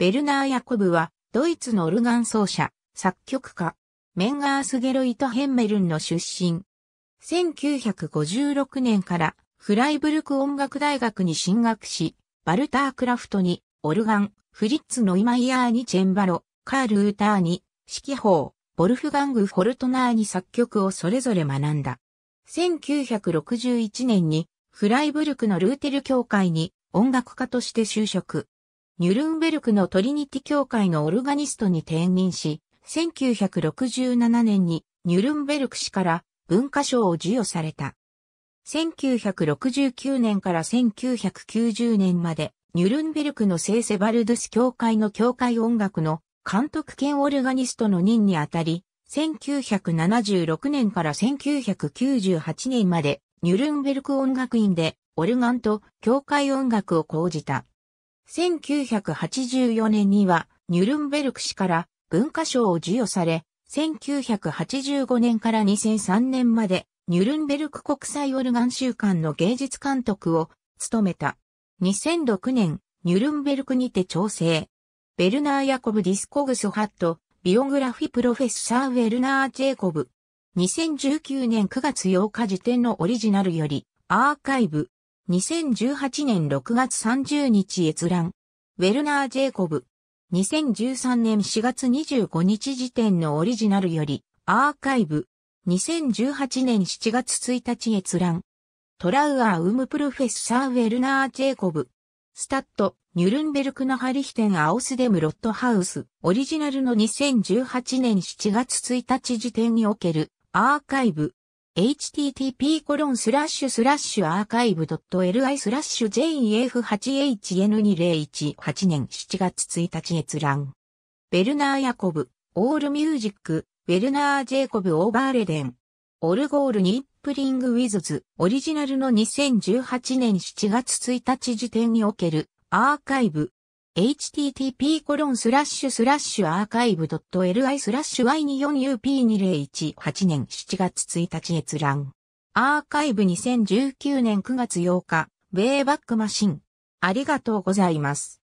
ベルナー・ヤコブは、ドイツのオルガン奏者、作曲家、メンガース・ゲロイト・ヘンメルンの出身。1956年からフライブルク音楽大学に進学し、バルター・クラフトに、オルガン、フリッツ・ノイマイヤーにチェンバロ、カール・ウーターに、指揮法、ボルフガング・フォルトナーに作曲をそれぞれ学んだ。1961年に、フライブルクのルーテル協会に音楽家として就職。ニュルンベルクのトリニティ教会のオルガニストに転任し、1967年にニュルンベルク市から文化賞を授与された。1969年から1990年まで、ニュルンベルクの聖セバルドゥス教会の教会音楽の監督兼オルガニストの任にあたり、1976年から1998年まで、ニュルンベルク音楽院でオルガンと教会音楽を講じた。1984年にはニュルンベルク市から文化賞を授与され、1985年から2003年までニュルンベルク国際オルガン週間の芸術監督を務めた。2006年、ニュルンベルクにて調整。ベルナー・ヤコブ・ディスコグス・ハット、ビオグラフィ・プロフェッサー・ウェルナー・ジェイコブ。2019年9月8日時点のオリジナルより、アーカイブ、2018年6月30日閲覧。ウェルナー・ジェイコブ。2013年4月25日時点のオリジナルより、アーカイブ。2018年7月1日閲覧。トラウアー・ウム・プロフェッサー・ウェルナー・ジェイコブ。スタッド、ニュルンベルクのハリヒテン・アオスデム・ロットハウス。オリジナルの2018年7月1日時点における、アーカイブ。http a r c h i v e アーカイブ .li スラッシュ JEF8HN2018 年7月1日閲覧。ベルナー・ヤコブ、オールミュージック、ベェルナー・ジェイコブ・オーバーレデン。オルゴールニップリング・ウィズズ、オリジナルの2018年7月1日時点におけるアーカイブ、http a r c h ラッシュラッシュ .li ラッシュ y24up2018 年7月1日閲覧。アーカイブ2019年9月8日、ウェイバックマシン。ありがとうございます。